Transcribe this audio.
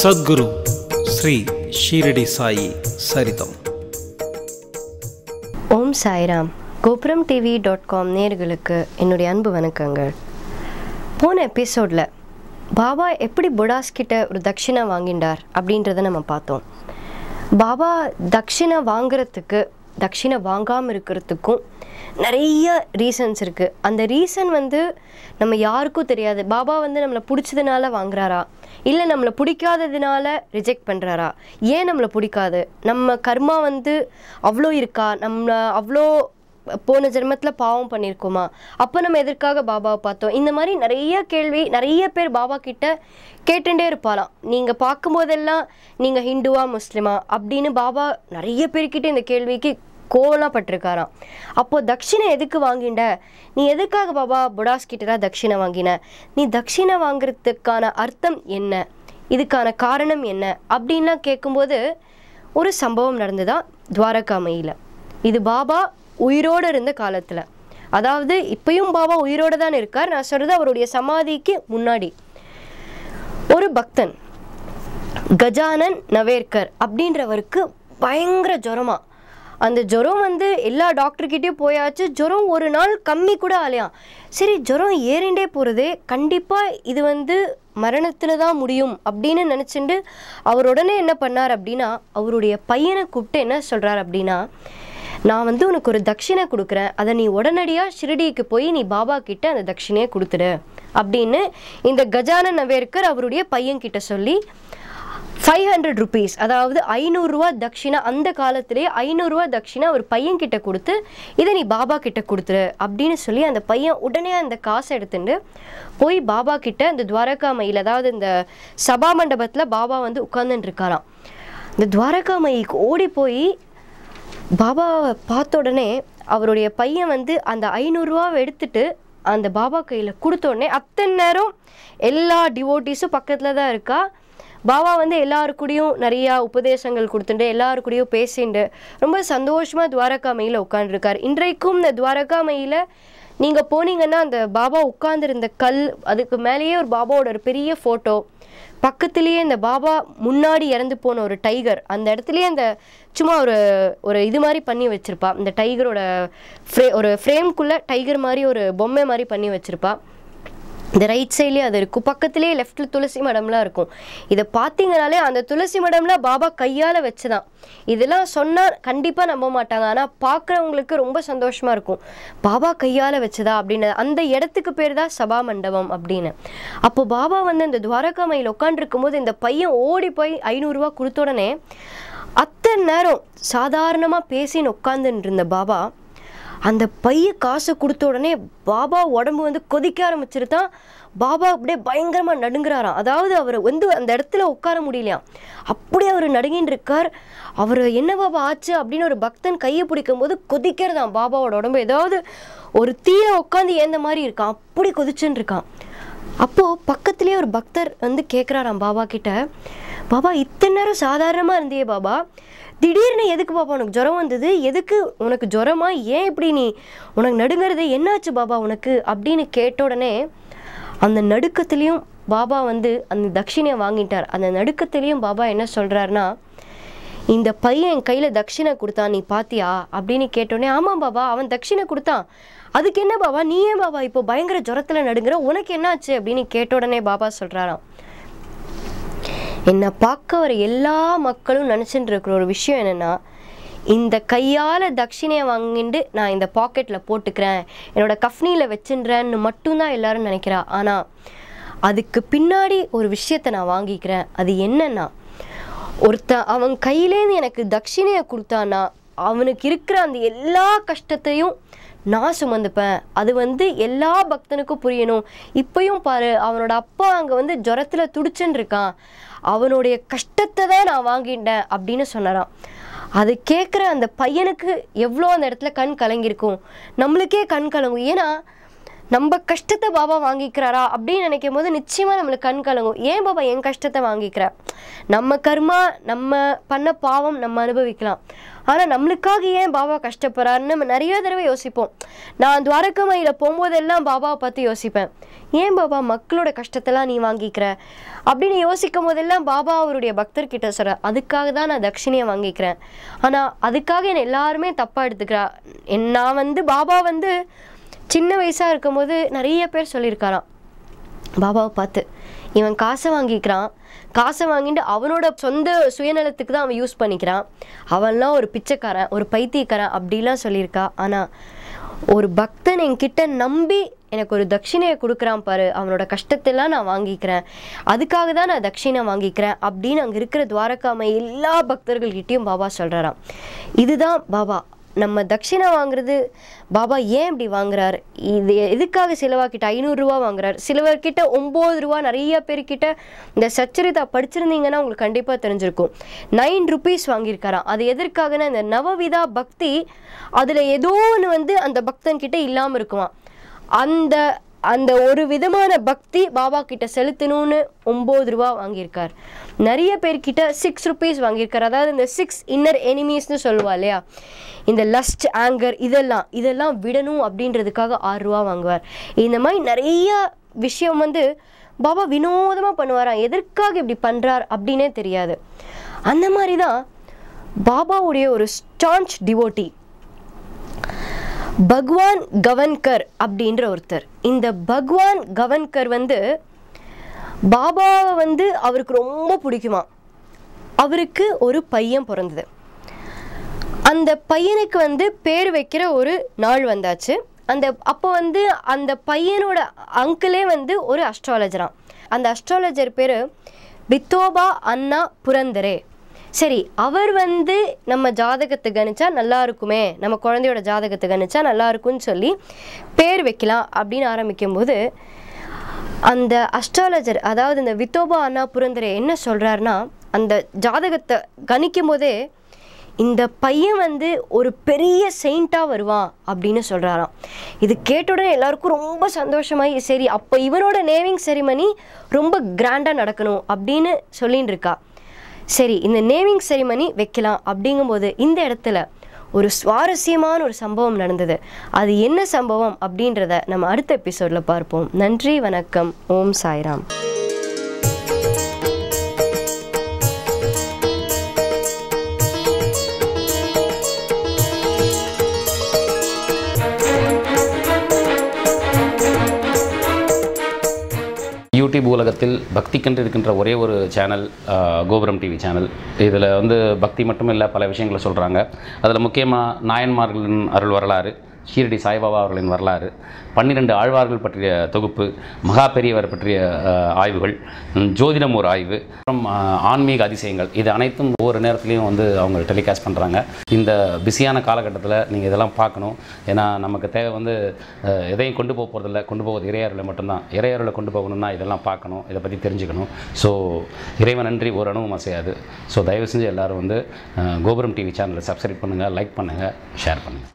சத்குரு ஸ்ரீ ஷீரடி சாயி சரிதம் ஓம் சாய்ராம் கோபுரம் TV dot com நேர்களுக்கு என்னுடைய அன்பு வணக்கங்கள் போன எபிசோடில் பாபா எப்படி புடாஸ் கிட்ட ஒரு தட்சிணா வாங்கிண்டார் அப்படின்றத நம்ம பார்த்தோம் பாபா தட்சிணா வாங்குறதுக்கு தட்சிணா வாங்காமல் இருக்கிறதுக்கும் நிறைய ரீசன்ஸ் இருக்குது அந்த ரீசன் வந்து நம்ம யாருக்கும் தெரியாது பாபா வந்து நம்மளை பிடிச்சதுனால வாங்குறாரா இல்லை நம்மளை பிடிக்காததுனால ரிஜெக்ட் பண்ணுறாரா ஏன் நம்மளை பிடிக்காது நம்ம கர்மா வந்து அவ்வளோ இருக்கா நம்மளை அவ்வளோ போன ஜென்மத்தில் பாவம் பண்ணியிருக்கோமா அப்போ நம்ம எதற்காக பாபாவை பார்த்தோம் இந்த மாதிரி நிறைய கேள்வி நிறைய பேர் பாபா கிட்ட கேட்டுட்டே இருப்பாராம் நீங்கள் பார்க்கும்போதெல்லாம் நீங்கள் ஹிந்துவா முஸ்லீமா அப்படின்னு பாபா நிறைய பேர்கிட்ட இந்த கேள்விக்கு கோவலாப்பட்டிருக்காராம் அப்போது தட்சிணை எதுக்கு வாங்கிண்ட நீ எதுக்காக பாபா புடாஸ் தான் தட்சிணை வாங்கின நீ தட்சிணை வாங்குறதுக்கான அர்த்தம் என்ன இதுக்கான காரணம் என்ன அப்படின்லாம் கேட்கும்போது ஒரு சம்பவம் நடந்துதான் துவாரகாமையில் இது பாபா உயிரோடு இருந்த காலத்தில் அதாவது இப்பயும் பாபா உயிரோடு தான் இருக்கார் நான் சொல்கிறது அவருடைய சமாதிக்கு முன்னாடி ஒரு பக்தன் கஜானன் நவேர்கர் அப்படின்றவருக்கு பயங்கர ஜுரமாக அந்த ஜுரம் வந்து எல்லா டாக்டர்கிட்டேயும் போயாச்சு ஜுரம் ஒரு நாள் கம்மி கூட ஆலையாம் சரி ஜுரம் ஏறிண்டே போகிறது கண்டிப்பாக இது வந்து மரணத்தில் தான் முடியும் அப்படின்னு நினச்சிட்டு அவர் உடனே என்ன பண்ணார் அப்படின்னா அவருடைய பையனை கூப்பிட்டு என்ன சொல்கிறார் அப்படின்னா நான் வந்து உனக்கு ஒரு தட்சிணை கொடுக்குறேன் அதை நீ உடனடியாக ஷிரடிக்கு போய் நீ பாபா கிட்ட அந்த தட்சிணையை கொடுத்துடு அப்படின்னு இந்த கஜான நவேர்கர் அவருடைய பையன்கிட்ட சொல்லி ஃபைவ் ஹண்ட்ரட் ருபீஸ் அதாவது ஐநூறுரூவா தட்சிணா அந்த காலத்திலேயே ஐநூறுரூவா தட்சிணா ஒரு பையன் கிட்ட கொடுத்து இதை நீ பாபா கிட்ட கொடுத்துரு அப்படின்னு சொல்லி அந்த பையன் உடனே அந்த காசை எடுத்துட்டு போய் பாபா கிட்ட இந்த துவாரகா மயில் அதாவது இந்த சபா மண்டபத்தில் பாபா வந்து உட்காந்துட்டு இருக்காராம் இந்த துவாரகா மயிக்கு ஓடி போய் பாபாவை பார்த்த உடனே அவருடைய பையன் வந்து அந்த ஐநூறுரூவாவை எடுத்துட்டு அந்த பாபா கையில் கொடுத்த உடனே அத்தனை நேரம் எல்லா டிவோட்டிஸும் பக்கத்தில் தான் இருக்கா பாபா வந்து எல்லாருக்கூடையும் நிறையா உபதேசங்கள் கொடுத்துட்டு எல்லாருக்கூடையும் பேசிண்டு ரொம்ப சந்தோஷமாக துவாரகா மயில உட்காந்துருக்கார் இன்றைக்கும் இந்த துவாரகா மயில நீங்கள் போனீங்கன்னா அந்த பாபா உட்காந்துருந்த கல் அதுக்கு மேலேயே ஒரு பாபாவோட ஒரு பெரிய ஃபோட்டோ பக்கத்துலேயே இந்த பாபா முன்னாடி இறந்து போன ஒரு டைகர் அந்த இடத்துலயே அந்த சும்மா ஒரு ஒரு இது மாதிரி பண்ணி வச்சுருப்பா இந்த டைகரோட ஃப்ரே ஒரு ஃப்ரேம்குள்ளே டைகர் மாதிரி ஒரு பொம்மை மாதிரி பண்ணி வச்சுருப்பாள் இந்த ரைட் சைட்லேயே அது இருக்கும் பக்கத்துலேயே லெஃப்ட்டில் துளசி மடம்லாம் இருக்கும் இதை பார்த்தீங்கனாலே அந்த துளசி மடம்லாம் பாபா கையால் வச்சு தான் இதெல்லாம் சொன்னால் கண்டிப்பாக நம்ப மாட்டாங்க ஆனால் பார்க்குறவங்களுக்கு ரொம்ப சந்தோஷமாக இருக்கும் பாபா கையால் வச்சதா அப்படின்னு அந்த இடத்துக்கு பேர் தான் சபா மண்டபம் அப்படின்னு அப்போ பாபா வந்து இந்த மயில் உட்காண்டிருக்கும் போது இந்த பையன் ஓடி போய் ஐநூறுரூவா கொடுத்த உடனே அத்தனை நேரம் சாதாரணமாக பேசின்னு உட்காந்துட்டு இருந்த பாபா அந்த பைய காசை கொடுத்த உடனே பாபா உடம்பு வந்து கொதிக்க ஆரம்பிச்சிருதான் பாபா அப்படியே பயங்கரமாக நடுங்குறாராம் அதாவது அவர் வந்து அந்த இடத்துல உட்கார முடியலையாம் அப்படியே அவர் நடுங்கின்னு இருக்கார் அவர் என்ன பாபா ஆச்சு அப்படின்னு ஒரு பக்தன் கையை பிடிக்கும் போது கொதிக்கிறதாம் பாபாவோட உடம்பு ஏதாவது ஒரு தீய உட்காந்து ஏந்த மாதிரி இருக்கான் அப்படி கொதிச்சுன்னு இருக்கான் அப்போது பக்கத்துலேயே ஒரு பக்தர் வந்து கேட்குறாராம் பாபா கிட்ட பாபா இத்தனை நேரம் சாதாரணமாக இருந்தியே பாபா திடீர்னு எதுக்கு பாப்பா உனக்கு ஜுரம் வந்தது எதுக்கு உனக்கு ஜுரமா ஏன் இப்படி நீ உனக்கு நடுங்கிறது என்னாச்சு பாபா உனக்கு அப்படின்னு கேட்ட உடனே அந்த நடுக்கத்துலேயும் பாபா வந்து அந்த தட்சிணையை வாங்கிட்டார் அந்த நடுக்கத்துலேயும் பாபா என்ன சொல்கிறாருன்னா இந்த பையன் என் கையில் தட்சிணை கொடுத்தான் நீ பாத்தியா அப்படின்னு கேட்டோடனே ஆமாம் பாபா அவன் தட்சிணை கொடுத்தான் அதுக்கு என்ன பாபா நீ ஏன் பாபா இப்போ பயங்கர ஜுரத்தில் நடுங்கிற உனக்கு என்னாச்சு அப்படின்னு கேட்ட உடனே பாபா சொல்கிறாராம் என்னை பார்க்க வர எல்லா மக்களும் நினச்சிட்டு இருக்கிற ஒரு விஷயம் என்னென்னா இந்த கையால் தட்சிணையை வாங்கிட்டு நான் இந்த பாக்கெட்டில் போட்டுக்கிறேன் என்னோடய கஃப்னியில் வச்சுன்றேன்னு மட்டும்தான் எல்லாரும் நினைக்கிறா ஆனால் அதுக்கு பின்னாடி ஒரு விஷயத்தை நான் வாங்கிக்கிறேன் அது என்னென்னா ஒருத்தன் அவன் கையிலேருந்து எனக்கு தட்சிணையை கொடுத்தான்னா அவனுக்கு இருக்கிற அந்த எல்லா கஷ்டத்தையும் நான் சுமந்துப்பேன் அது வந்து எல்லா பக்தனுக்கும் புரியணும் இப்பயும் பாரு அவனோட அப்பா அங்கே வந்து ஜுரத்தில் துடிச்சுன்னு இருக்கான் அவனுடைய கஷ்டத்தை தான் நான் வாங்கிட்டேன் அப்படின்னு சொன்னாராம் அது கேட்குற அந்த பையனுக்கு எவ்வளோ அந்த இடத்துல கண் கலங்கியிருக்கும் நம்மளுக்கே கண் கலங்கும் ஏன்னா நம்ம கஷ்டத்தை பாபா வாங்கிக்கிறாரா அப்படின்னு நினைக்கும் போது நிச்சயமாக நம்மளுக்கு கண் கலங்கும் ஏன் பாபா என் கஷ்டத்தை வாங்கிக்கிற நம்ம கர்மா நம்ம பண்ண பாவம் நம்ம அனுபவிக்கலாம் ஆனால் நம்மளுக்காக ஏன் பாபா கஷ்டப்படுறாருன்னு நம்ம நிறைய தடவை யோசிப்போம் நான் மயில போகும்போதெல்லாம் பாபாவை பார்த்து யோசிப்பேன் ஏன் பாபா மக்களோட கஷ்டத்தெல்லாம் நீ வாங்கிக்கிற அப்படின்னு யோசிக்கும் போதெல்லாம் பாபா அவருடைய பக்தர்கிட்ட சொல்ற அதுக்காக தான் நான் தட்சிணையை வாங்கிக்கிறேன் ஆனால் அதுக்காக என்னை எல்லாருமே தப்பாக எடுத்துக்கிறா நான் வந்து பாபா வந்து சின்ன வயசாக இருக்கும்போது நிறைய பேர் சொல்லியிருக்காராம் பாபாவை பார்த்து இவன் காசை வாங்கிக்கிறான் காசை வாங்கிட்டு அவனோட சொந்த சுயநலத்துக்கு தான் அவன் யூஸ் பண்ணிக்கிறான் அவன்லாம் ஒரு பிச்சைக்காரன் ஒரு பைத்தியக்காரன் அப்படிலாம் சொல்லியிருக்கா ஆனால் ஒரு பக்தன் என்கிட்ட நம்பி எனக்கு ஒரு தட்சிணையை கொடுக்குறான் பாரு அவனோட கஷ்டத்தெல்லாம் நான் வாங்கிக்கிறேன் அதுக்காக தான் நான் தட்சிணை வாங்கிக்கிறேன் அப்படின்னு அங்கே இருக்கிற துவாரகாமை எல்லா பக்தர்கள்கிட்டையும் பாபா சொல்கிறாராம் இதுதான் பாபா நம்ம தட்சிணா வாங்குறது பாபா ஏன் இப்படி வாங்குறார் இது எதுக்காக சிலவா கிட்ட ஐநூறுரூவா வாங்குறார் சிலவர்கிட்ட ஒம்பது ரூபா நிறைய பேர்கிட்ட இந்த சச்சரிதா படிச்சிருந்தீங்கன்னா உங்களுக்கு கண்டிப்பாக தெரிஞ்சிருக்கும் நைன் ருபீஸ் வாங்கியிருக்காராம் அது எதற்காகனா இந்த நவவிதா பக்தி அதில் ஏதோ ஒன்று வந்து அந்த பக்தன் கிட்ட இல்லாமல் இருக்குமா அந்த அந்த ஒரு விதமான பக்தி பாபா கிட்ட செலுத்தணும்னு ஒம்பது ரூபா வாங்கியிருக்கார் நிறைய பேர்கிட்ட சிக்ஸ் ருபீஸ் வாங்கியிருக்கார் அதாவது இந்த சிக்ஸ் இன்னர் எனிமீஸ்னு சொல்லுவா இல்லையா இந்த லஸ்ட் ஆங்கர் இதெல்லாம் இதெல்லாம் விடணும் அப்படின்றதுக்காக ஆறு ரூபா வாங்குவார் இந்த மாதிரி நிறைய விஷயம் வந்து பாபா வினோதமாக பண்ணுவாராம் எதற்காக இப்படி பண்ணுறார் அப்படின்னே தெரியாது அந்த மாதிரி தான் பாபாவுடைய ஒரு ஸ்டான்ச் டிவோட்டி பகவான் கவன்கர் அப்படின்ற ஒருத்தர் இந்த பகவான் கவன்கர் வந்து பாபாவை வந்து அவருக்கு ரொம்ப பிடிக்குமா அவருக்கு ஒரு பையன் பிறந்தது அந்த பையனுக்கு வந்து பேர் வைக்கிற ஒரு நாள் வந்தாச்சு அந்த அப்போ வந்து அந்த பையனோட அங்கிளே வந்து ஒரு அஸ்ட்ராலஜரான் அந்த அஸ்ட்ராலஜர் பேர் பித்தோபா அண்ணா புரந்தரே சரி அவர் வந்து நம்ம ஜாதகத்தை கணிச்சா நல்லா இருக்குமே நம்ம குழந்தையோட ஜாதகத்தை கணிச்சா நல்லா இருக்கும்னு சொல்லி பேர் வைக்கலாம் அப்படின்னு ஆரம்பிக்கும் போது அந்த அஸ்ட்ராலஜர் அதாவது இந்த வித்தோபா அண்ணா புரந்தரை என்ன சொல்கிறாருன்னா அந்த ஜாதகத்தை கணிக்கும் போதே இந்த பையன் வந்து ஒரு பெரிய செயின்ட்டாக வருவான் அப்படின்னு சொல்கிறாராம் இது கேட்ட உடனே எல்லாருக்கும் ரொம்ப சந்தோஷமாகி சரி அப்போ இவனோட நேவிங் செரிமனி ரொம்ப கிராண்டாக நடக்கணும் அப்படின்னு சொல்லின்னு இருக்கா சரி இந்த நேமிங் செரிமனி வைக்கலாம் அப்படிங்கும்போது இந்த இடத்துல ஒரு சுவாரஸ்யமான ஒரு சம்பவம் நடந்தது அது என்ன சம்பவம் அப்படின்றத நம்ம அடுத்த எபிசோடில் பார்ப்போம் நன்றி வணக்கம் ஓம் சாய்ராம் யூடியூப் உலகத்தில் பக்திக்கென்று இருக்கின்ற ஒரே ஒரு சேனல் கோபுரம் டிவி சேனல் இதில் வந்து பக்தி மட்டும் இல்லை பல விஷயங்களை சொல்கிறாங்க அதில் முக்கியமாக நாயன்மார்களின் அருள் வரலாறு ஷீரடி சாய்பாபா அவர்களின் வரலாறு பன்னிரெண்டு ஆழ்வார்கள் பற்றிய தொகுப்பு மகா பெரியவர் பற்றிய ஆய்வுகள் ஜோதிடம் ஒரு ஆய்வு அப்புறம் ஆன்மீக அதிசயங்கள் இது அனைத்தும் ஒவ்வொரு நேரத்துலையும் வந்து அவங்க டெலிகாஸ்ட் பண்ணுறாங்க இந்த பிஸியான காலகட்டத்தில் நீங்கள் இதெல்லாம் பார்க்கணும் ஏன்னா நமக்கு தேவை வந்து எதையும் கொண்டு போக போகிறதில்ல கொண்டு போவது இறையாறுல மட்டும்தான் இறையாறுல கொண்டு போகணும்னா இதெல்லாம் பார்க்கணும் இதை பற்றி தெரிஞ்சுக்கணும் ஸோ இறைவன் நன்றி ஒரு அணுவும் அசையாது ஸோ தயவு செஞ்சு எல்லோரும் வந்து கோபுரம் டிவி சேனலை சப்ஸ்கிரைப் பண்ணுங்கள் லைக் பண்ணுங்கள் ஷேர் பண்ணுங்கள்